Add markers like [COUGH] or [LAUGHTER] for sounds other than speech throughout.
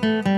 thank you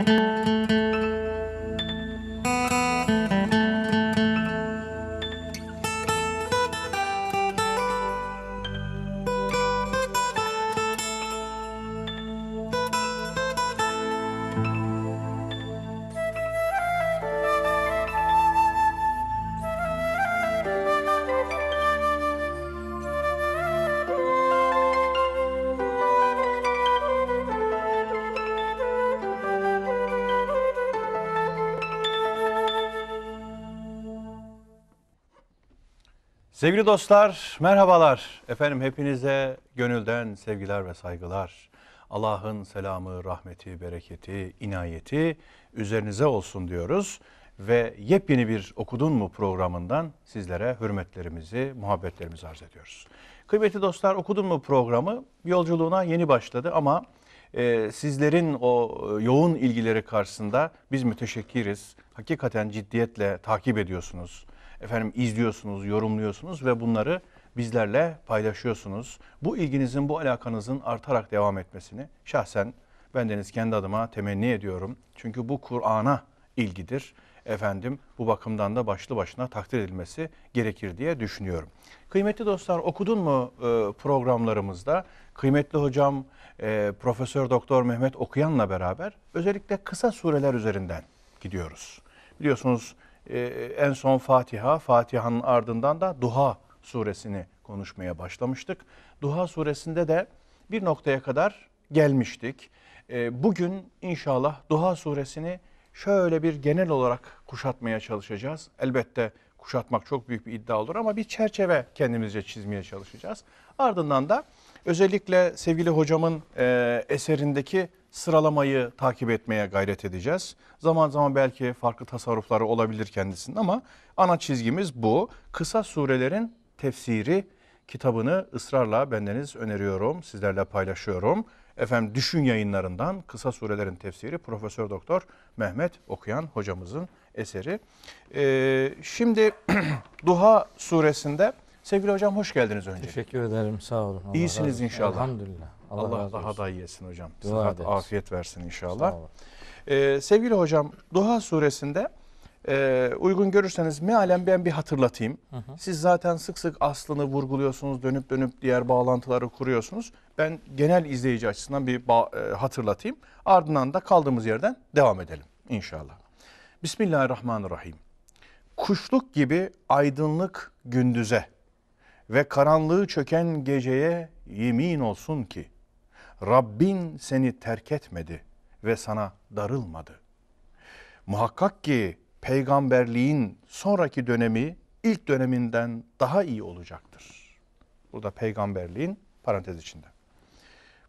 Sevgili dostlar, merhabalar. Efendim hepinize gönülden sevgiler ve saygılar. Allah'ın selamı, rahmeti, bereketi, inayeti üzerinize olsun diyoruz. Ve yepyeni bir Okudun mu programından sizlere hürmetlerimizi, muhabbetlerimizi arz ediyoruz. Kıymetli dostlar, Okudun mu programı yolculuğuna yeni başladı ama e, sizlerin o e, yoğun ilgileri karşısında biz müteşekkiriz. Hakikaten ciddiyetle takip ediyorsunuz efendim izliyorsunuz, yorumluyorsunuz ve bunları bizlerle paylaşıyorsunuz. Bu ilginizin, bu alakanızın artarak devam etmesini şahsen bendeniz kendi adıma temenni ediyorum. Çünkü bu Kur'an'a ilgidir. Efendim bu bakımdan da başlı başına takdir edilmesi gerekir diye düşünüyorum. Kıymetli dostlar okudun mu e, programlarımızda kıymetli hocam e, Profesör Doktor Mehmet Okuyan'la beraber özellikle kısa sureler üzerinden gidiyoruz. Biliyorsunuz ee, en son Fatiha, Fatiha'nın ardından da Duha suresini konuşmaya başlamıştık. Duha suresinde de bir noktaya kadar gelmiştik. Ee, bugün inşallah Duha suresini şöyle bir genel olarak kuşatmaya çalışacağız. Elbette kuşatmak çok büyük bir iddia olur ama bir çerçeve kendimizce çizmeye çalışacağız. Ardından da özellikle sevgili hocamın e, eserindeki sıralamayı takip etmeye gayret edeceğiz. Zaman zaman belki farklı tasarrufları olabilir kendisinin ama ana çizgimiz bu. Kısa surelerin tefsiri kitabını ısrarla bendeniz öneriyorum, sizlerle paylaşıyorum. Efendim Düşün yayınlarından Kısa Surelerin Tefsiri Profesör Doktor Mehmet Okuyan hocamızın eseri. Ee, şimdi [CLEARS THROAT] Duha suresinde sevgili hocam hoş geldiniz önce. Teşekkür ederim sağ olun. Allah İyisiniz razı. inşallah. Elhamdülillah. Allah, Allah daha da iyi etsin hocam. Dua Sıhhat, afiyet versin inşallah. Ee, sevgili hocam Duha suresinde e, uygun görürseniz mealen ben bir hatırlatayım. Hı hı. Siz zaten sık sık aslını vurguluyorsunuz, dönüp dönüp diğer bağlantıları kuruyorsunuz. Ben genel izleyici açısından bir e, hatırlatayım. Ardından da kaldığımız yerden devam edelim inşallah. Bismillahirrahmanirrahim. Kuşluk gibi aydınlık gündüze ve karanlığı çöken geceye yemin olsun ki Rabbin seni terk etmedi ve sana darılmadı. Muhakkak ki peygamberliğin sonraki dönemi ilk döneminden daha iyi olacaktır. Burada peygamberliğin parantez içinde.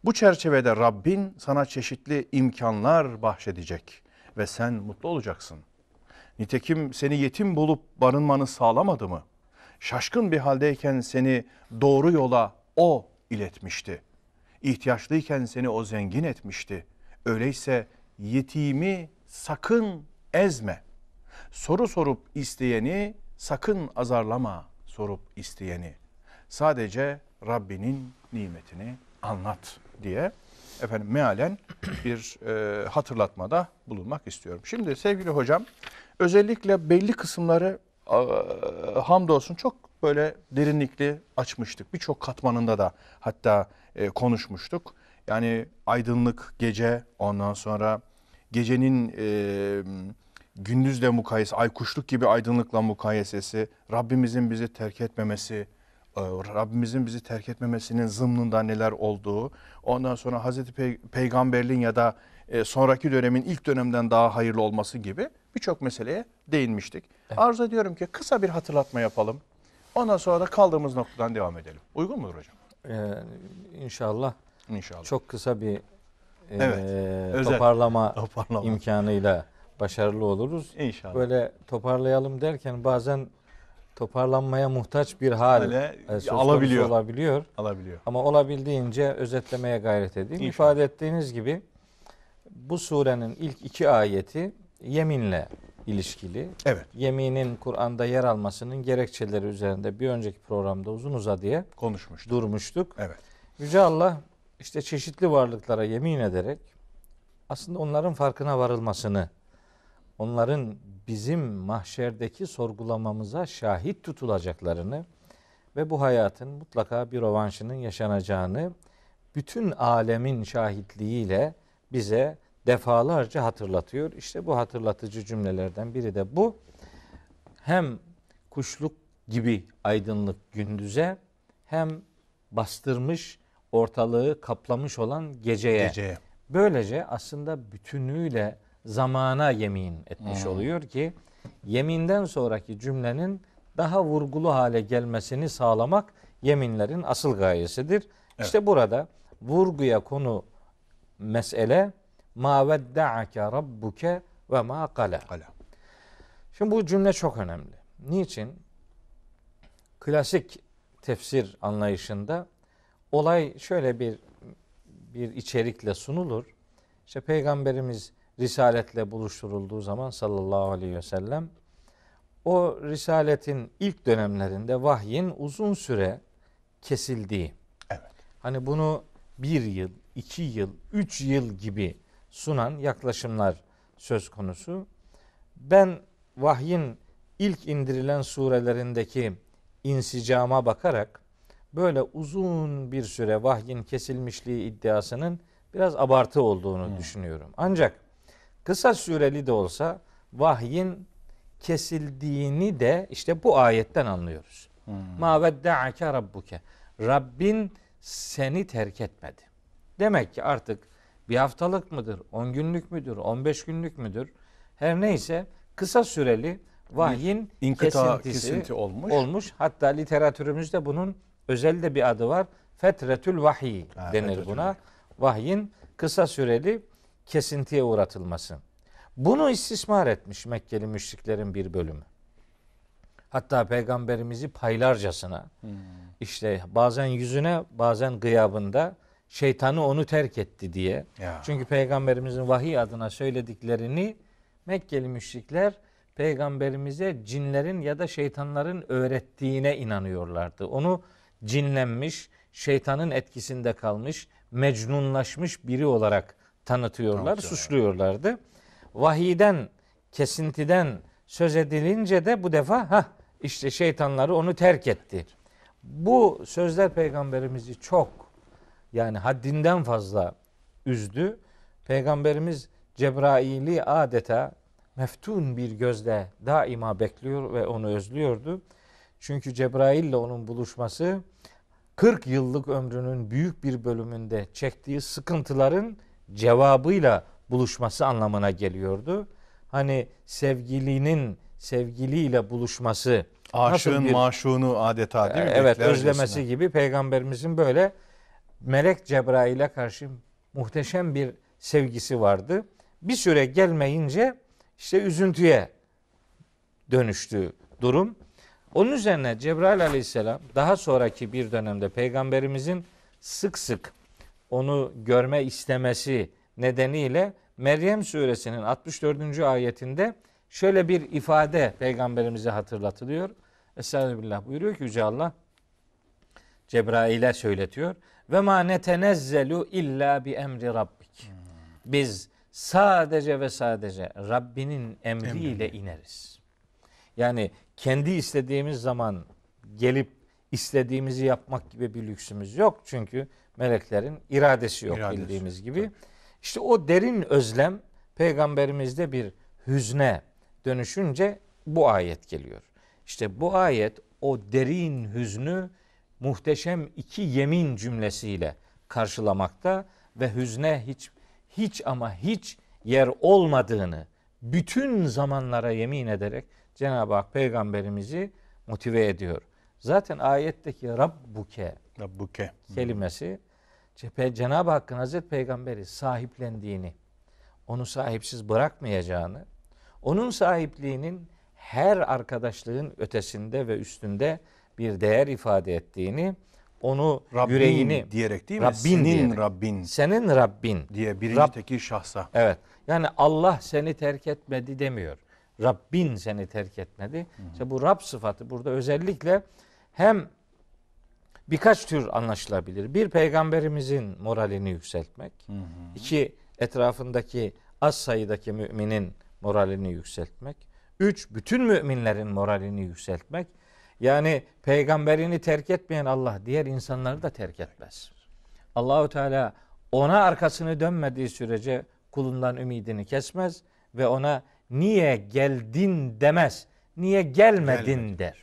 Bu çerçevede Rabbin sana çeşitli imkanlar bahşedecek ve sen mutlu olacaksın. Nitekim seni yetim bulup barınmanı sağlamadı mı? Şaşkın bir haldeyken seni doğru yola o iletmişti ihtiyaçlıyken seni o zengin etmişti. Öyleyse yetimi sakın ezme. Soru sorup isteyeni sakın azarlama sorup isteyeni. Sadece Rabbinin nimetini anlat diye efendim mealen [CLEARS THROAT] bir e, hatırlatmada bulunmak istiyorum. Şimdi sevgili hocam özellikle belli kısımları e, hamdolsun çok böyle derinlikli açmıştık. Birçok katmanında da hatta e, konuşmuştuk. Yani aydınlık gece ondan sonra gecenin e, gündüzle mukayese, aykuşluk gibi aydınlıkla mukayesesi, Rabbimizin bizi terk etmemesi, e, Rabbimizin bizi terk etmemesinin zımnında neler olduğu, ondan sonra Hazreti Pey Peygamberliğin ya da e, sonraki dönemin ilk dönemden daha hayırlı olması gibi birçok meseleye değinmiştik. Evet. Arzu ediyorum ki kısa bir hatırlatma yapalım. Ondan sonra da kaldığımız noktadan devam edelim. Uygun mudur hocam? e, inşallah İnşallah. çok kısa bir e, evet, toparlama, toparlama imkanıyla başarılı oluruz. İnşallah. Böyle toparlayalım derken bazen toparlanmaya muhtaç bir hal Hale, e, söz alabiliyor. olabiliyor. Alabiliyor. Ama olabildiğince özetlemeye gayret edeyim. İnşallah. İfade ettiğiniz gibi bu surenin ilk iki ayeti yeminle ilişkili. Evet. Yeminin Kur'an'da yer almasının gerekçeleri üzerinde bir önceki programda uzun uzadıya konuşmuştuk. Durmuştuk. Evet. Yüce Allah işte çeşitli varlıklara yemin ederek aslında onların farkına varılmasını, onların bizim mahşerdeki sorgulamamıza şahit tutulacaklarını ve bu hayatın mutlaka bir rovanşının yaşanacağını bütün alemin şahitliğiyle bize defalarca hatırlatıyor. İşte bu hatırlatıcı cümlelerden biri de bu. Hem kuşluk gibi aydınlık gündüze hem bastırmış ortalığı kaplamış olan geceye. geceye. Böylece aslında bütünüyle zamana yemin etmiş hmm. oluyor ki yeminden sonraki cümlenin daha vurgulu hale gelmesini sağlamak yeminlerin asıl gayesidir. Evet. İşte burada vurguya konu mesele ma veddaake rabbuke ve ma kala. Şimdi bu cümle çok önemli. Niçin? Klasik tefsir anlayışında olay şöyle bir bir içerikle sunulur. İşte peygamberimiz risaletle buluşturulduğu zaman sallallahu aleyhi ve sellem o risaletin ilk dönemlerinde vahyin uzun süre kesildiği. Evet. Hani bunu bir yıl, iki yıl, üç yıl gibi sunan yaklaşımlar söz konusu. Ben vahyin ilk indirilen surelerindeki insicama bakarak böyle uzun bir süre vahyin kesilmişliği iddiasının biraz abartı olduğunu hmm. düşünüyorum. Ancak kısa süreli de olsa vahyin kesildiğini de işte bu ayetten anlıyoruz. Hmm. Ma vedde'ake rabbuke. Rabbin seni terk etmedi. Demek ki artık bir haftalık mıdır, on günlük müdür, on beş günlük müdür? Her neyse kısa süreli vahyin kesintisi kesinti olmuş. olmuş. Hatta literatürümüzde bunun özel de bir adı var. Fetretül vahiy denir buna. Hocam. Vahyin kısa süreli kesintiye uğratılması. Bunu istismar etmiş Mekkeli müşriklerin bir bölümü. Hatta peygamberimizi paylarcasına hmm. işte bazen yüzüne bazen gıyabında şeytanı onu terk etti diye. Ya. Çünkü peygamberimizin vahiy adına söylediklerini Mekkeli müşrikler peygamberimize cinlerin ya da şeytanların öğrettiğine inanıyorlardı. Onu cinlenmiş, şeytanın etkisinde kalmış, mecnunlaşmış biri olarak tanıtıyorlar, Tanıtıyor. suçluyorlardı. Vahiden, kesintiden söz edilince de bu defa ha işte şeytanları onu terk etti. Bu sözler peygamberimizi çok yani haddinden fazla üzdü. Peygamberimiz Cebrail'i adeta meftun bir gözle daima bekliyor ve onu özlüyordu. Çünkü Cebrail ile onun buluşması 40 yıllık ömrünün büyük bir bölümünde çektiği sıkıntıların cevabıyla buluşması anlamına geliyordu. Hani sevgilinin sevgiliyle buluşması Aşığın bir, maşunu adeta değil mi? Evet özlemesi gibi peygamberimizin böyle Melek Cebrail'e karşı muhteşem bir sevgisi vardı. Bir süre gelmeyince işte üzüntüye dönüştü durum. Onun üzerine Cebrail aleyhisselam daha sonraki bir dönemde peygamberimizin sık sık onu görme istemesi nedeniyle Meryem suresinin 64. ayetinde şöyle bir ifade peygamberimize hatırlatılıyor. Estağfirullah buyuruyor ki Yüce Allah Cebrail'e söyletiyor. Ve ma netenezzelu illa bi emri rabbik. Biz sadece ve sadece Rabbinin emriyle ineriz. Yani kendi istediğimiz zaman gelip istediğimizi yapmak gibi bir lüksümüz yok. Çünkü meleklerin iradesi yok İradesi. bildiğimiz gibi. İşte o derin özlem peygamberimizde bir hüzne dönüşünce bu ayet geliyor. İşte bu ayet o derin hüznü muhteşem iki yemin cümlesiyle karşılamakta ve hüzne hiç hiç ama hiç yer olmadığını bütün zamanlara yemin ederek Cenab-ı Hak peygamberimizi motive ediyor. Zaten ayetteki Rabbuke, Rabbuke. kelimesi Cenab-ı Hakk'ın Hazreti Peygamber'i sahiplendiğini, onu sahipsiz bırakmayacağını, onun sahipliğinin her arkadaşlığın ötesinde ve üstünde bir değer ifade ettiğini onu Rabbin yüreğini diyerek değil mi? Rabbin Senin diyerek. Rabbin. Senin Rabbin diye birinci Rab, tekil şahsa. Evet. Yani Allah seni terk etmedi demiyor. Rabbin seni terk etmedi. Hı. İşte bu Rab sıfatı burada özellikle hem birkaç tür anlaşılabilir. Bir peygamberimizin moralini yükseltmek. Hı hı. İki etrafındaki az sayıdaki müminin moralini yükseltmek. Üç bütün müminlerin moralini yükseltmek. Yani peygamberini terk etmeyen Allah diğer insanları da terk etmez. Allahu Teala ona arkasını dönmediği sürece kulundan ümidini kesmez ve ona niye geldin demez. Niye gelmedin der.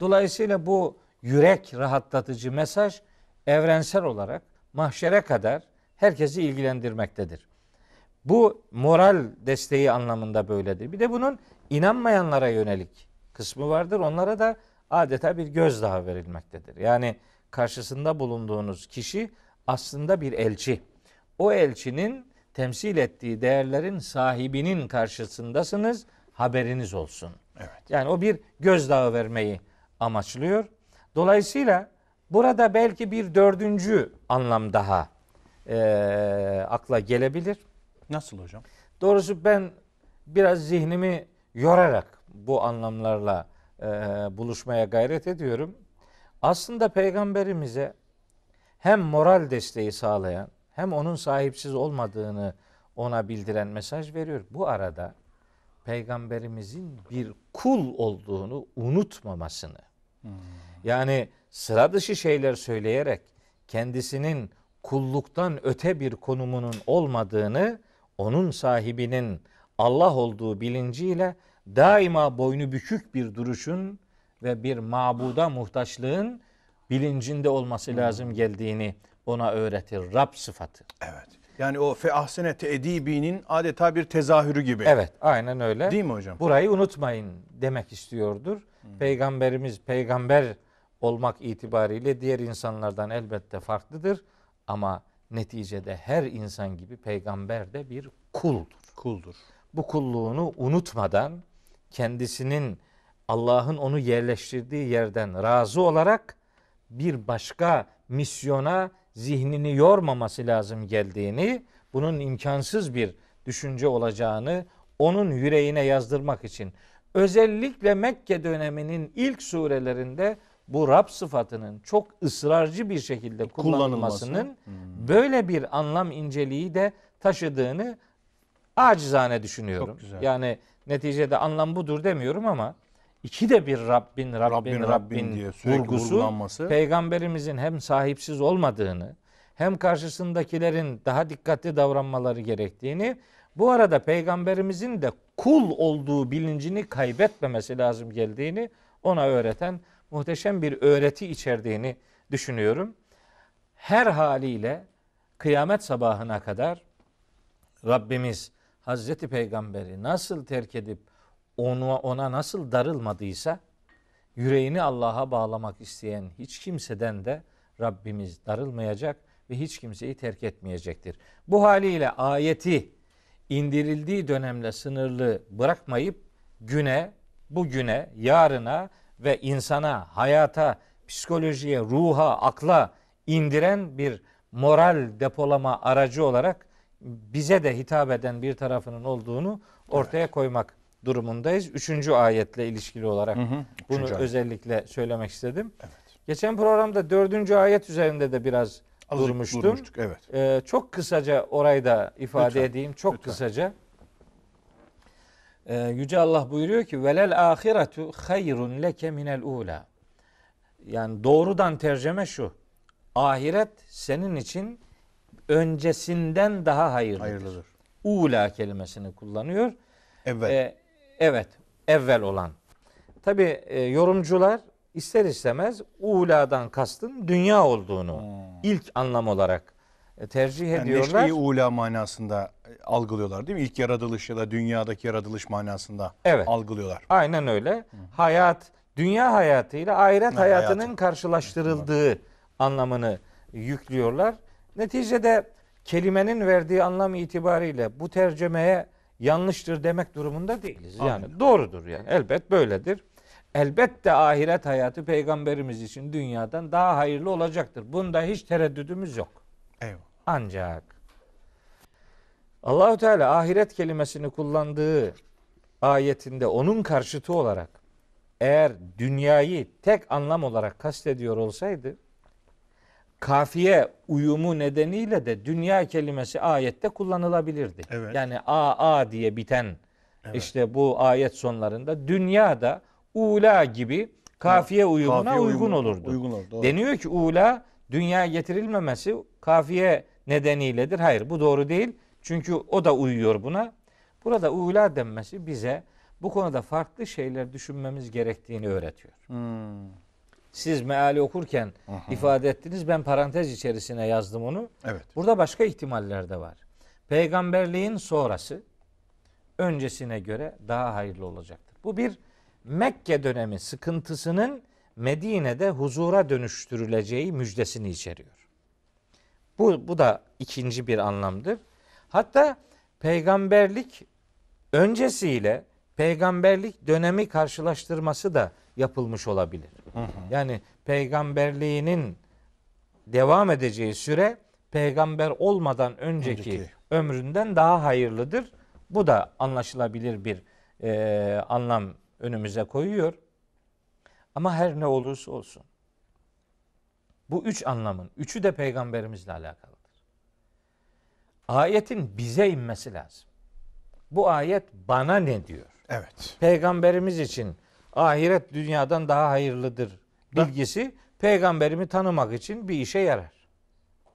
Dolayısıyla bu yürek rahatlatıcı mesaj evrensel olarak mahşere kadar herkesi ilgilendirmektedir. Bu moral desteği anlamında böyledir. Bir de bunun inanmayanlara yönelik kısmı vardır. Onlara da adeta bir gözdağı verilmektedir. Yani karşısında bulunduğunuz kişi aslında bir elçi. O elçinin temsil ettiği değerlerin sahibinin karşısındasınız. Haberiniz olsun. Evet. Yani o bir gözdağı vermeyi amaçlıyor. Dolayısıyla burada belki bir dördüncü anlam daha e, akla gelebilir. Nasıl hocam? Doğrusu ben biraz zihnimi yorarak bu anlamlarla e, buluşmaya gayret ediyorum. Aslında peygamberimize hem moral desteği sağlayan hem onun sahipsiz olmadığını ona bildiren mesaj veriyor. Bu arada peygamberimizin bir kul olduğunu unutmamasını. Hmm. Yani sıra dışı şeyler söyleyerek kendisinin kulluktan öte bir konumunun olmadığını onun sahibinin Allah olduğu bilinciyle daima boynu bükük bir duruşun ve bir mabuda muhtaçlığın bilincinde olması hmm. lazım geldiğini ona öğretir. Rab sıfatı. Evet. Yani o fe ahsene edibinin adeta bir tezahürü gibi. Evet aynen öyle. Değil mi hocam? Burayı unutmayın demek istiyordur. Hı. Hmm. Peygamberimiz peygamber olmak itibariyle diğer insanlardan elbette farklıdır. Ama neticede her insan gibi peygamber de bir kuldur. Kuldur. Bu kulluğunu unutmadan kendisinin Allah'ın onu yerleştirdiği yerden razı olarak bir başka misyona zihnini yormaması lazım geldiğini, bunun imkansız bir düşünce olacağını onun yüreğine yazdırmak için özellikle Mekke döneminin ilk surelerinde bu Rab sıfatının çok ısrarcı bir şekilde e, kullanılmasının hmm. böyle bir anlam inceliği de taşıdığını acizane düşünüyorum. Çok güzel. Yani Neticede anlam budur demiyorum ama iki de bir Rabbin Rabbin Rabbin, Rabbin diye vurgusu peygamberimizin hem sahipsiz olmadığını hem karşısındakilerin daha dikkatli davranmaları gerektiğini bu arada peygamberimizin de kul olduğu bilincini kaybetmemesi lazım geldiğini ona öğreten muhteşem bir öğreti içerdiğini düşünüyorum. Her haliyle kıyamet sabahına kadar Rabbimiz Hazreti Peygamber'i nasıl terk edip ona, ona nasıl darılmadıysa yüreğini Allah'a bağlamak isteyen hiç kimseden de Rabbimiz darılmayacak ve hiç kimseyi terk etmeyecektir. Bu haliyle ayeti indirildiği dönemle sınırlı bırakmayıp güne, bugüne, yarına ve insana, hayata, psikolojiye, ruha, akla indiren bir moral depolama aracı olarak bize de hitap eden bir tarafının olduğunu ortaya evet. koymak durumundayız. Üçüncü ayetle ilişkili olarak hı hı, bunu ayet. özellikle söylemek istedim. Evet. Geçen programda dördüncü ayet üzerinde de biraz Azıcık durmuştum. Durmuştuk, evet. Ee, çok kısaca orayı da ifade lütfen, edeyim. Çok lütfen. kısaca. Ee, Yüce Allah buyuruyor ki velel ahiretu hayrun leke minel ula. Yani doğrudan tercüme şu. Ahiret senin için öncesinden daha hayırlıdır. hayırlıdır. Ula kelimesini kullanıyor. Evvel. Ee, evet, evvel olan. Tabi e, yorumcular ister istemez uladan kastın dünya olduğunu hmm. ilk anlam olarak e, tercih yani ediyorlar. Neşeyi ula manasında e, algılıyorlar değil mi? İlk yaratılış ya da dünyadaki yaratılış manasında evet. algılıyorlar. Aynen öyle. Hmm. Hayat, dünya hayatıyla ahiret yani hayatının hayatı. karşılaştırıldığı evet. anlamını yüklüyorlar. Neticede kelimenin verdiği anlam itibariyle bu tercemeye yanlıştır demek durumunda değiliz. Yani doğrudur yani. Elbet böyledir. Elbette ahiret hayatı peygamberimiz için dünyadan daha hayırlı olacaktır. Bunda hiç tereddüdümüz yok. Eyvallah. Ancak Allahu Teala ahiret kelimesini kullandığı ayetinde onun karşıtı olarak eğer dünyayı tek anlam olarak kastediyor olsaydı kafiye uyumu nedeniyle de dünya kelimesi ayette kullanılabilirdi. Evet. Yani a a diye biten evet. işte bu ayet sonlarında dünya da ula gibi kafiye uyumuna kafiye uygun, uygun olurdu. Uygun olur, Deniyor ki ula dünya getirilmemesi kafiye nedeniyledir. Hayır bu doğru değil. Çünkü o da uyuyor buna. Burada ula denmesi bize bu konuda farklı şeyler düşünmemiz gerektiğini öğretiyor. Hmm siz meali okurken Aha. ifade ettiniz. Ben parantez içerisine yazdım onu. Evet. Burada başka ihtimaller de var. Peygamberliğin sonrası öncesine göre daha hayırlı olacaktır. Bu bir Mekke dönemi sıkıntısının Medine'de huzura dönüştürüleceği müjdesini içeriyor. Bu, bu da ikinci bir anlamdır. Hatta peygamberlik öncesiyle peygamberlik dönemi karşılaştırması da yapılmış olabilir. Hı hı. Yani peygamberliğinin devam edeceği süre peygamber olmadan önceki, önceki. ömründen daha hayırlıdır. Bu da anlaşılabilir bir e, anlam önümüze koyuyor. Ama her ne olursa olsun. Bu üç anlamın, üçü de peygamberimizle alakalıdır. Ayetin bize inmesi lazım. Bu ayet bana ne diyor? Evet. Peygamberimiz için ahiret dünyadan daha hayırlıdır bilgisi peygamberimi tanımak için bir işe yarar.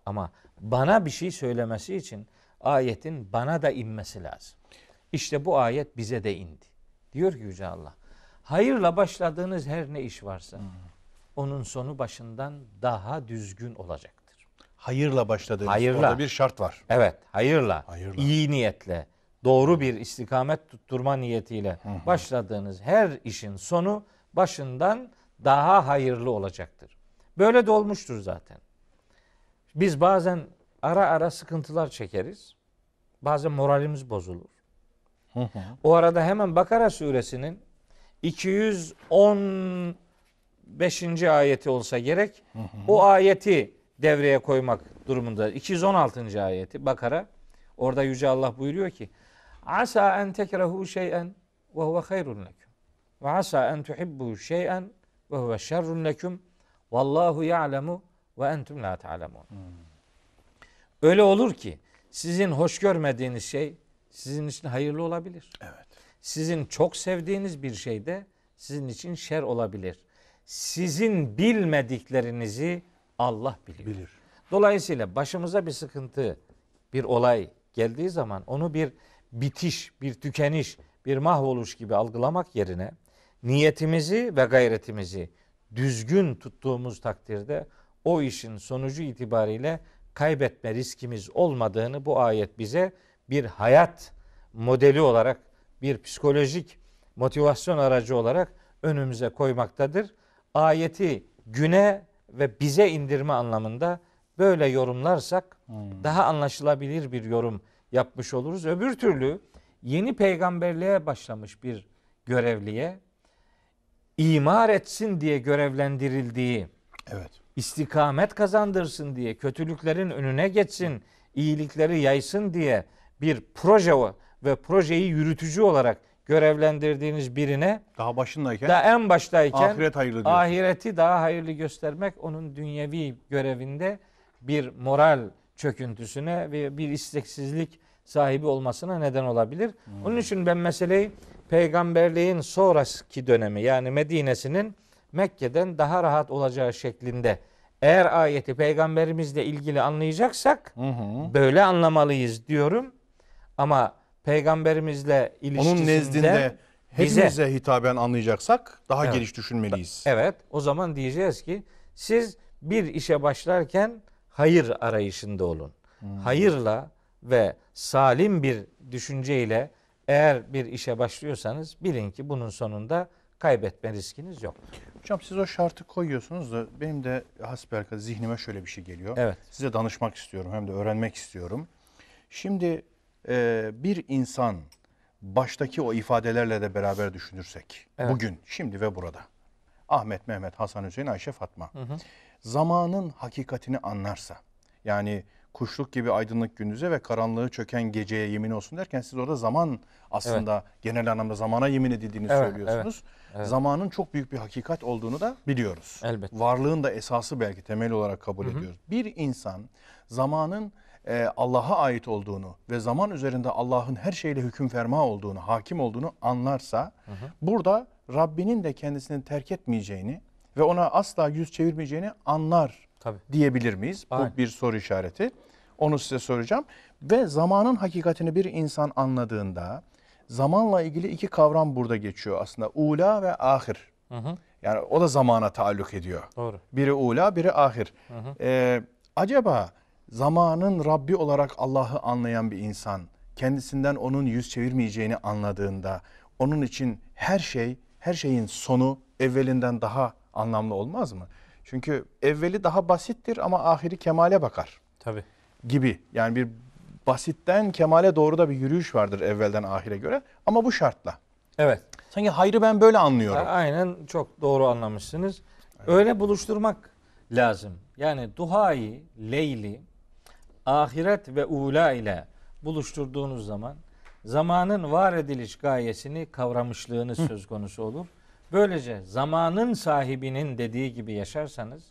Ama bana bir şey söylemesi için ayetin bana da inmesi lazım. İşte bu ayet bize de indi. Diyor ki Yüce Allah. Hayırla başladığınız her ne iş varsa onun sonu başından daha düzgün olacaktır. Hayırla başladığınız hayırla. orada bir şart var. Evet hayırla, hayırla. iyi niyetle, doğru bir istikamet tutturma niyetiyle başladığınız her işin sonu başından daha hayırlı olacaktır. Böyle de olmuştur zaten. Biz bazen ara ara sıkıntılar çekeriz. Bazen moralimiz bozulur. O arada hemen Bakara suresinin 215. ayeti olsa gerek. O ayeti devreye koymak durumunda. 216. ayeti Bakara. Orada Yüce Allah buyuruyor ki Asa en tekrehu şey'en ve huve hayrun leküm. Ve asa en tuhibbu şey'en ve huve şerrun leküm. Vallahu ya'lemu ve entum la ta'lemun. Öyle olur ki sizin hoş görmediğiniz şey sizin için hayırlı olabilir. Evet. Sizin çok sevdiğiniz bir şey de sizin için şer olabilir. Sizin bilmediklerinizi Allah bilir. bilir. Dolayısıyla başımıza bir sıkıntı, bir olay geldiği zaman onu bir bitiş, bir tükeniş, bir mahvoluş gibi algılamak yerine niyetimizi ve gayretimizi düzgün tuttuğumuz takdirde o işin sonucu itibariyle kaybetme riskimiz olmadığını bu ayet bize bir hayat modeli olarak bir psikolojik motivasyon aracı olarak önümüze koymaktadır. Ayeti güne ve bize indirme anlamında böyle yorumlarsak hmm. daha anlaşılabilir bir yorum yapmış oluruz. Öbür türlü yeni peygamberliğe başlamış bir görevliye imar etsin diye görevlendirildiği, evet. istikamet kazandırsın diye, kötülüklerin önüne geçsin, iyilikleri yaysın diye bir proje ve projeyi yürütücü olarak görevlendirdiğiniz birine daha başındayken daha en baştayken ahiret hayırlı ahireti daha hayırlı göstermek onun dünyevi görevinde bir moral çöküntüsüne ve bir isteksizlik sahibi olmasına neden olabilir. Hmm. Onun için ben meseleyi peygamberliğin sonraki dönemi yani Medine'sinin Mekke'den daha rahat olacağı şeklinde eğer ayeti peygamberimizle ilgili anlayacaksak hı böyle anlamalıyız diyorum. Ama peygamberimizle ilişkisinde onun nezdinde hepimize bize, hitaben anlayacaksak daha evet, geniş düşünmeliyiz. Evet. O zaman diyeceğiz ki siz bir işe başlarken hayır arayışında olun. Hmm. Hayırla ve salim bir düşünceyle eğer bir işe başlıyorsanız bilin ki bunun sonunda kaybetme riskiniz yok. Hocam siz o şartı koyuyorsunuz da benim de hasbelkader zihnime şöyle bir şey geliyor. Evet. Size danışmak istiyorum hem de öğrenmek istiyorum. Şimdi e, bir insan baştaki o ifadelerle de beraber düşünürsek evet. bugün, şimdi ve burada. Ahmet, Mehmet, Hasan, Hüseyin, Ayşe, Fatma. Hı hı zamanın hakikatini anlarsa yani kuşluk gibi aydınlık gündüze ve karanlığı çöken geceye yemin olsun derken siz orada zaman aslında evet. genel anlamda zamana yemin edildiğini evet, söylüyorsunuz. Evet, evet. Zamanın çok büyük bir hakikat olduğunu da biliyoruz. Elbette. Varlığın da esası belki temel olarak kabul Hı-hı. ediyoruz. Bir insan zamanın e, Allah'a ait olduğunu ve zaman üzerinde Allah'ın her şeyle hüküm ferma olduğunu, hakim olduğunu anlarsa hı hı. burada Rabbinin de kendisini terk etmeyeceğini, ve ona asla yüz çevirmeyeceğini anlar Tabii. diyebilir miyiz? Aynen. Bu bir soru işareti. Onu size soracağım. Ve zamanın hakikatini bir insan anladığında zamanla ilgili iki kavram burada geçiyor aslında. Ula ve ahir. Hı hı. Yani o da zamana taalluk ediyor. Doğru. Biri ula, biri ahir. Hı hı. Ee, acaba zamanın Rabbi olarak Allah'ı anlayan bir insan kendisinden onun yüz çevirmeyeceğini anladığında onun için her şey, her şeyin sonu evvelinden daha anlamlı olmaz mı? Çünkü evveli daha basittir ama ahiri kemale bakar. Tabii. Gibi. Yani bir basitten kemale doğru da bir yürüyüş vardır evvelden ahire göre. Ama bu şartla. Evet. Sanki hayrı ben böyle anlıyorum. Aynen çok doğru anlamışsınız. Öyle buluşturmak lazım. Yani duhayı, leyli, ahiret ve ula ile buluşturduğunuz zaman zamanın var ediliş gayesini kavramışlığınız söz konusu olur. Böylece zamanın sahibinin dediği gibi yaşarsanız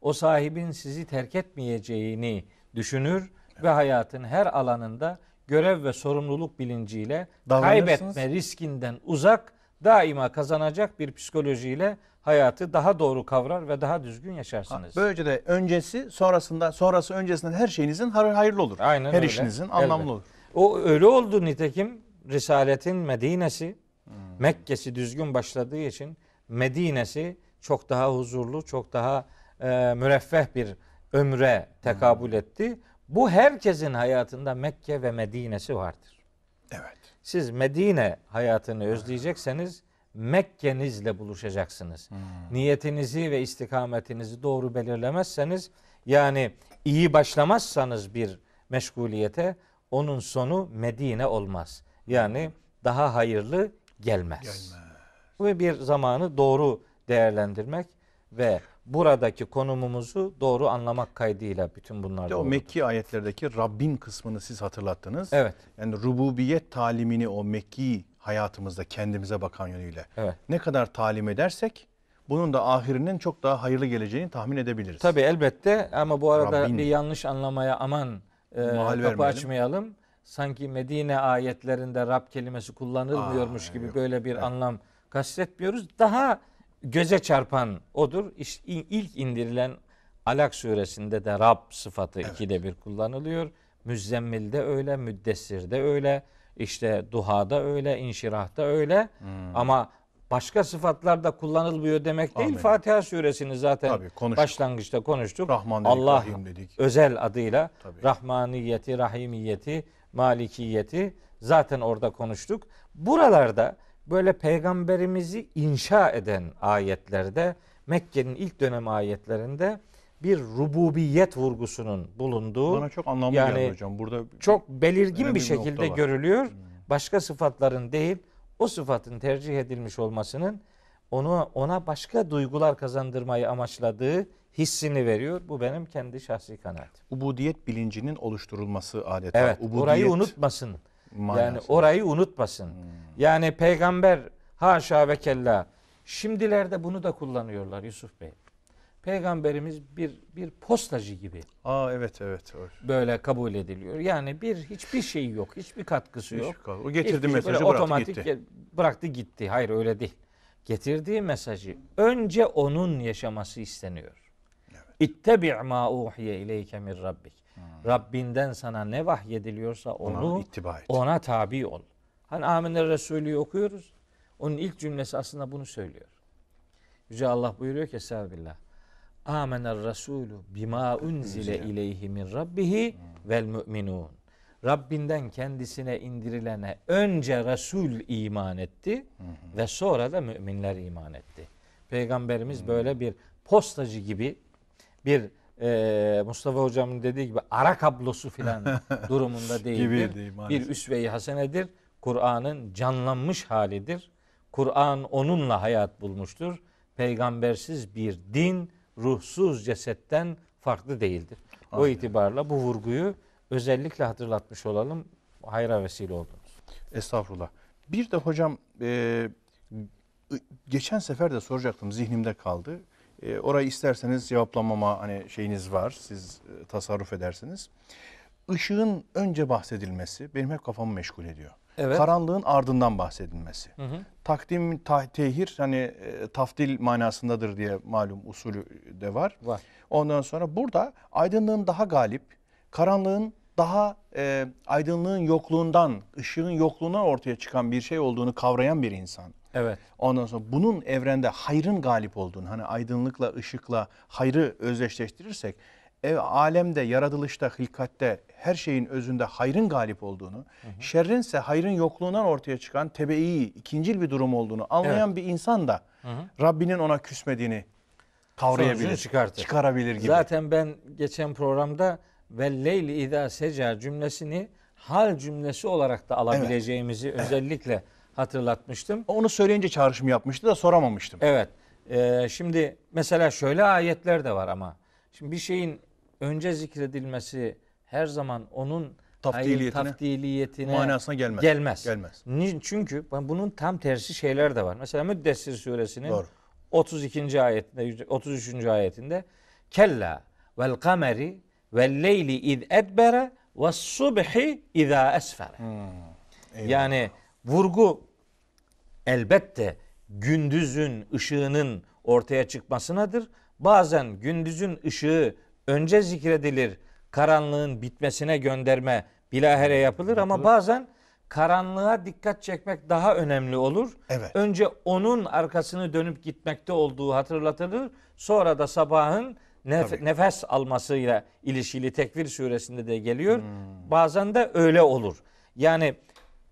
o sahibin sizi terk etmeyeceğini düşünür ve hayatın her alanında görev ve sorumluluk bilinciyle kaybetme riskinden uzak daima kazanacak bir psikolojiyle hayatı daha doğru kavrar ve daha düzgün yaşarsınız. Ha, böylece de öncesi sonrasında sonrası öncesinde her şeyinizin hayırlı olur. Aynen her öyle. işinizin anlamlı Elbet. olur. O öyle oldu nitekim Risaletin Medine'si Mekke'si düzgün başladığı için Medine'si çok daha huzurlu, çok daha e, müreffeh bir ömre tekabül hmm. etti. Bu herkesin hayatında Mekke ve Medine'si vardır. Evet. Siz Medine hayatını özleyecekseniz Mekke'nizle buluşacaksınız. Hmm. Niyetinizi ve istikametinizi doğru belirlemezseniz yani iyi başlamazsanız bir meşguliyete onun sonu Medine olmaz. Yani hmm. daha hayırlı, gelmez. gelmez. Ve bir zamanı doğru değerlendirmek ve buradaki konumumuzu doğru anlamak kaydıyla bütün bunlar doğru. O Mekki ayetlerdeki Rabbin kısmını siz hatırlattınız. Evet. Yani rububiyet talimini o Mekki hayatımızda kendimize bakan yönüyle evet. ne kadar talim edersek bunun da ahirinin çok daha hayırlı geleceğini tahmin edebiliriz. Tabii elbette ama bu arada Rabbin, bir yanlış anlamaya aman e, kapı vermeyelim. açmayalım sanki Medine ayetlerinde Rab kelimesi kullanılmıyormuş Aa, gibi yok. böyle bir evet. anlam kastetmiyoruz. Daha göze çarpan odur. İlk indirilen Alak suresinde de Rab sıfatı evet. ikide bir kullanılıyor. Müzzemmil'de öyle, Müddessir'de öyle, işte Duha'da öyle, İnşirah'da öyle. Hmm. Ama başka sıfatlarda kullanılmıyor demek değil. Amin. Fatiha suresini zaten Tabii, konuştuk. başlangıçta konuştuk. Rahman dedik, Allah Rahim dedik. özel adıyla Tabii. Rahmaniyeti, Rahimiyeti, malikiyeti zaten orada konuştuk. Buralarda böyle peygamberimizi inşa eden ayetlerde Mekke'nin ilk dönem ayetlerinde bir rububiyet vurgusunun bulunduğu bana çok anlamlı yani geldi hocam. Burada çok belirgin bir şekilde bir görülüyor. Hmm. Başka sıfatların değil, o sıfatın tercih edilmiş olmasının onu ona başka duygular kazandırmayı amaçladığı hissini veriyor. Bu benim kendi şahsi kanaatim. Ubudiyet bilincinin oluşturulması adeta. Evet, Ubudiyet orayı unutmasın. Manasında. Yani orayı unutmasın. Hmm. Yani peygamber haşa ve kella şimdilerde bunu da kullanıyorlar Yusuf Bey. Peygamberimiz bir bir postacı gibi. Aa evet evet. Öyle. Böyle kabul ediliyor. Yani bir hiçbir şey yok, hiçbir katkısı yok. Hiç, o getirdi şey mesajı bıraktı otomatik gitti. Bıraktı gitti. Hayır öyle değil getirdiği mesajı önce onun yaşaması isteniyor. Evet. İttebi ma uhiye ileyke min rabbik. Hmm. Rabbinden sana ne vahyediliyorsa onu ona, ona tabi ol. Hani Amine Resulü'yü okuyoruz. Onun ilk cümlesi aslında bunu söylüyor. Yüce Allah buyuruyor ki Estağfirullah. Amener Resulü bima unzile ileyhi min rabbihi hmm. vel müminun. Rabbinden kendisine indirilene önce Resul iman etti hı hı. ve sonra da müminler iman etti. Peygamberimiz hı. Hmm. böyle bir postacı gibi bir e, Mustafa hocamın dediği gibi ara kablosu filan [LAUGHS] durumunda değildir. bir üsve-i hasenedir. Kur'an'ın canlanmış halidir. Kur'an onunla hayat bulmuştur. Peygambersiz bir din ruhsuz cesetten farklı değildir. Aynen. O itibarla bu vurguyu özellikle hatırlatmış olalım. Hayra vesile oldunuz. Estağfurullah. Bir de hocam e, geçen sefer de soracaktım zihnimde kaldı. E, orayı isterseniz cevaplamama hani şeyiniz var. Siz e, tasarruf edersiniz. Işığın önce bahsedilmesi benim hep kafamı meşgul ediyor. Evet. Karanlığın ardından bahsedilmesi. Hı hı. Takdim tehir hani e, taftil manasındadır diye malum usulü de var. Var. Ondan sonra burada aydınlığın daha galip, karanlığın daha e, aydınlığın yokluğundan, ışığın yokluğundan ortaya çıkan bir şey olduğunu kavrayan bir insan. Evet. Ondan sonra bunun evrende hayrın galip olduğunu, hani aydınlıkla, ışıkla hayrı özdeşleştirirsek, ev alemde, yaratılışta, hilkatte her şeyin özünde hayrın galip olduğunu, hı hı. şerrin ise hayrın yokluğundan ortaya çıkan tebeii, ikincil bir durum olduğunu anlayan evet. bir insan da hı hı. Rabbinin ona küsmediğini kavrayabilir, çıkartır. çıkarabilir gibi. Zaten ben geçen programda ve leyli izâ seca cümlesini hal cümlesi olarak da alabileceğimizi evet. özellikle hatırlatmıştım. Onu söyleyince çağrışımı yapmıştı da soramamıştım. Evet. Ee, şimdi mesela şöyle ayetler de var ama. Şimdi bir şeyin önce zikredilmesi her zaman onun tafdiliyetine, manasına gelmez. Gelmez. gelmez. Çünkü bunun tam tersi şeyler de var. Mesela Müddessir suresinin Doğru. 32. ayetinde 33. ayetinde kella vel kameri ve leyli iz edbere ve subhi izâ esfere. Hmm, yani vurgu elbette gündüzün ışığının ortaya çıkmasınadır. Bazen gündüzün ışığı önce zikredilir, karanlığın bitmesine gönderme bilahere yapılır, yapılır. ama bazen karanlığa dikkat çekmek daha önemli olur. Evet. Önce onun arkasını dönüp gitmekte olduğu hatırlatılır. Sonra da sabahın nef- nefes almasıyla ilişkili Tekvir suresinde de geliyor. Hmm. Bazen de öyle olur. Yani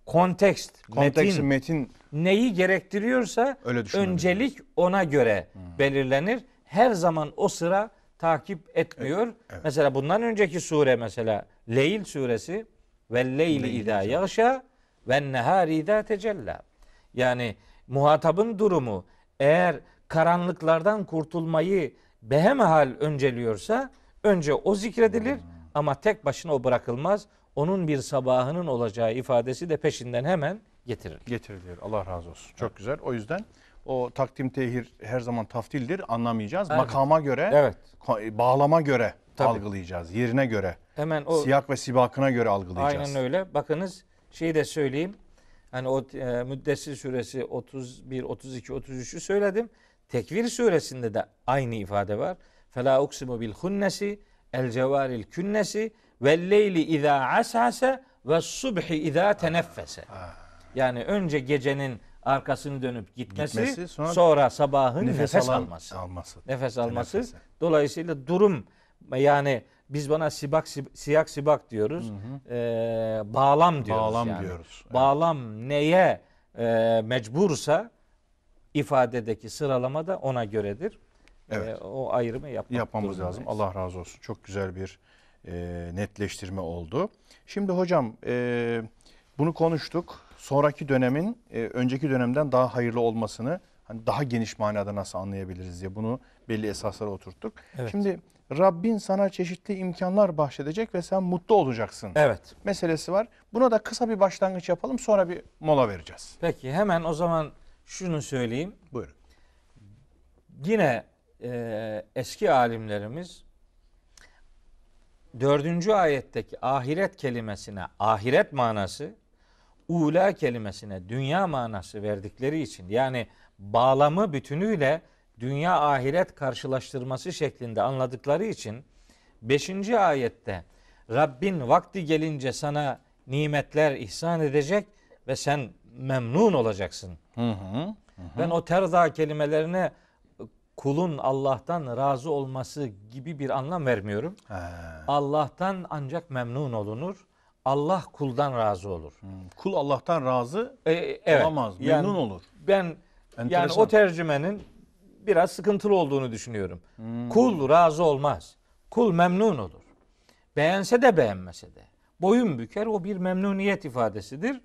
kontekst, Konteks, metin, metin neyi gerektiriyorsa öyle öncelik ona göre hmm. belirlenir. Her zaman o sıra takip etmiyor. Evet, evet. Mesela bundan önceki sure mesela Leyl suresi ve leyli ida yağşa ve nehâri ida tecellâ. Yani muhatabın durumu eğer karanlıklardan kurtulmayı behemehal önceliyorsa önce o zikredilir ama tek başına o bırakılmaz. Onun bir sabahının olacağı ifadesi de peşinden hemen getirilir. Getirilir. Allah razı olsun. Çok evet. güzel. O yüzden o takdim tehir her zaman taftildir. Anlamayacağız. Evet. Makama göre, evet. bağlama göre Tabii. algılayacağız. Yerine göre. Hemen o siyak ve sibakına göre algılayacağız. Aynen öyle. Bakınız şeyi de söyleyeyim. Hani o e, Müddessir suresi 31, 32, 33'ü söyledim. Tekvir suresinde de aynı ifade var. Fela uksimu bil hunnesi el cevaril künnesi ve leyli izâ ashase ve subhi izâ teneffese. Yani önce gecenin arkasını dönüp gitmesi, gitmesi sonra, sonra sabahın nefes, nefes alan, alması. alması. Nefes alması. Nefese. Dolayısıyla durum yani biz bana sibak siyak sibak diyoruz. Hı hı. E, bağlam diyoruz. Bağlam yani. diyoruz. Evet. Bağlam neye e, mecbursa ifadedeki sıralama da ona göredir. Ee, evet. E, o ayrımı yapmak yapmamız lazım. Allah razı olsun. Çok güzel bir e, netleştirme oldu. Şimdi hocam e, bunu konuştuk. Sonraki dönemin e, önceki dönemden daha hayırlı olmasını hani daha geniş manada nasıl anlayabiliriz diye bunu belli esaslara oturttuk. Evet. Şimdi Rabbin sana çeşitli imkanlar bahşedecek ve sen mutlu olacaksın. Evet. Meselesi var. Buna da kısa bir başlangıç yapalım sonra bir mola vereceğiz. Peki hemen o zaman şunu söyleyeyim. Buyurun. Yine e, eski alimlerimiz dördüncü ayetteki ahiret kelimesine ahiret manası, ula kelimesine dünya manası verdikleri için yani bağlamı bütünüyle dünya ahiret karşılaştırması şeklinde anladıkları için 5. ayette Rabbin vakti gelince sana nimetler ihsan edecek ve sen memnun olacaksın Hı hı, hı. Ben o terza kelimelerine kulun Allah'tan razı olması gibi bir anlam vermiyorum. He. Allah'tan ancak memnun olunur. Allah kuldan razı olur. Hmm. Kul Allah'tan razı ee, evet. olamaz, memnun yani, olur. Ben Enteresan. yani o tercümenin biraz sıkıntılı olduğunu düşünüyorum. Hmm. Kul razı olmaz. Kul memnun olur. Beğense de beğenmese de. Boyun büker o bir memnuniyet ifadesidir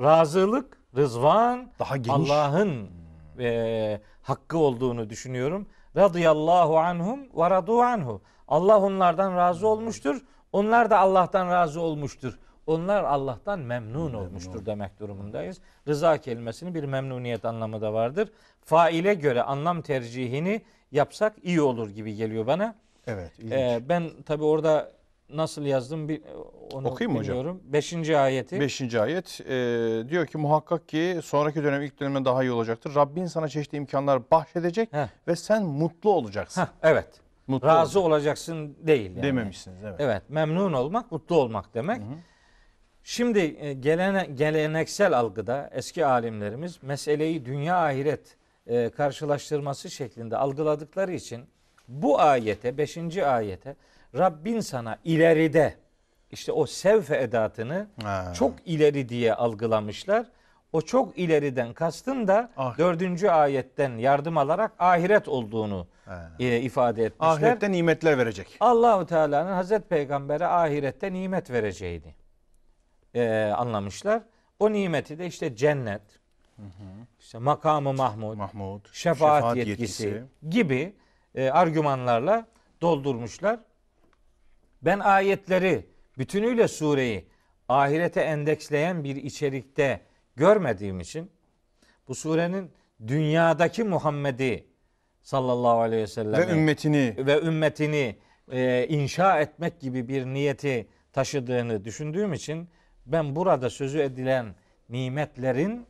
razılık, rızvan daha geniş. Allah'ın e, hakkı olduğunu düşünüyorum. Radıyallahu anhum ve radu anhu. Allah onlardan razı olmuştur. Onlar da Allah'tan razı olmuştur. Onlar Allah'tan memnun, memnun olmuştur demek durumundayız. Rıza kelimesinin bir memnuniyet anlamı da vardır. Faile göre anlam tercihini yapsak iyi olur gibi geliyor bana. Evet. Ee, ben tabi orada nasıl yazdım bir, e, onu Okuyayım bilmiyorum. hocam? Beşinci ayeti. Beşinci ayet e, diyor ki muhakkak ki sonraki dönem ilk dönemden daha iyi olacaktır. Rabbin sana çeşitli imkanlar bahşedecek Heh. ve sen mutlu olacaksın. Heh, evet. Mutlu Razı olacaksın. olacaksın değil. Yani. Dememişsiniz. Evet. evet. Memnun olmak, mutlu olmak demek. Hı hı. Şimdi e, gelene, geleneksel algıda eski alimlerimiz meseleyi dünya ahiret e, karşılaştırması şeklinde algıladıkları için bu ayete, beşinci ayete Rabbin sana ileride işte o sevfe edatını ha. çok ileri diye algılamışlar. O çok ileriden kastın da ah. dördüncü ayetten yardım alarak ahiret olduğunu e, ifade etmişler. Ahirette nimetler verecek. Allahu Teala'nın Hazreti Peygamber'e ahirette nimet vereceğini e, anlamışlar. O nimeti de işte cennet, hı hı. işte makamı Mahmud, Mahmud şefaat, şefaat yetkisi, yetkisi gibi e, argümanlarla doldurmuşlar. Ben ayetleri, bütünüyle sureyi ahirete endeksleyen bir içerikte görmediğim için bu surenin dünyadaki Muhammed'i sallallahu aleyhi ve sellem ve ümmetini ve ümmetini e, inşa etmek gibi bir niyeti taşıdığını düşündüğüm için ben burada sözü edilen nimetlerin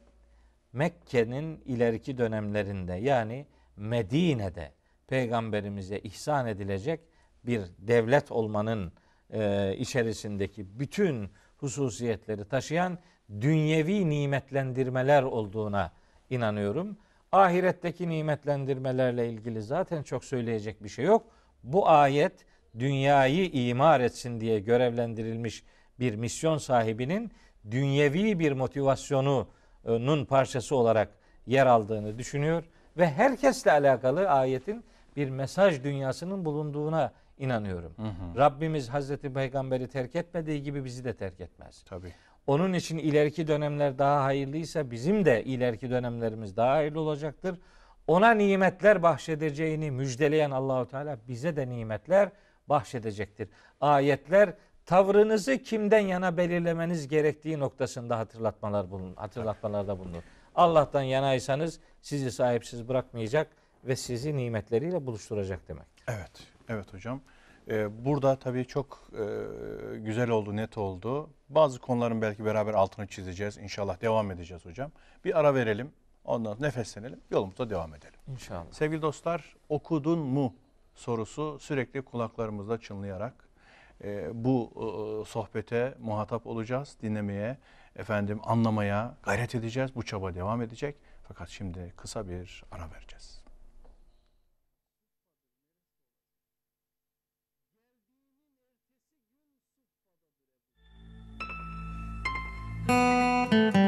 Mekke'nin ileriki dönemlerinde yani Medine'de peygamberimize ihsan edilecek bir devlet olmanın e, içerisindeki bütün hususiyetleri taşıyan dünyevi nimetlendirmeler olduğuna inanıyorum. Ahiretteki nimetlendirmelerle ilgili zaten çok söyleyecek bir şey yok. Bu ayet dünyayı imar etsin diye görevlendirilmiş bir misyon sahibinin dünyevi bir motivasyonunun parçası olarak yer aldığını düşünüyor ve herkesle alakalı ayetin bir mesaj dünyasının bulunduğuna inanıyorum. Hı hı. Rabbimiz Hazreti Peygamber'i terk etmediği gibi bizi de terk etmez. Tabii. Onun için ileriki dönemler daha hayırlıysa bizim de ileriki dönemlerimiz daha hayırlı olacaktır. Ona nimetler bahşedeceğini müjdeleyen Allahu Teala bize de nimetler bahşedecektir. Ayetler tavrınızı kimden yana belirlemeniz gerektiği noktasında hatırlatmalar bulun, hatırlatmalarda bulunur. Allah'tan yanaysanız sizi sahipsiz bırakmayacak ve sizi nimetleriyle buluşturacak demek. Evet. Evet hocam. Ee, burada tabii çok e, güzel oldu, net oldu. Bazı konuların belki beraber altını çizeceğiz. İnşallah devam edeceğiz hocam. Bir ara verelim. Ondan sonra nefeslenelim. Yolumuza devam edelim. İnşallah. Sevgili dostlar okudun mu sorusu sürekli kulaklarımızda çınlayarak e, bu e, sohbete muhatap olacağız. Dinlemeye, efendim anlamaya gayret edeceğiz. Bu çaba devam edecek. Fakat şimdi kısa bir ara vereceğiz. Música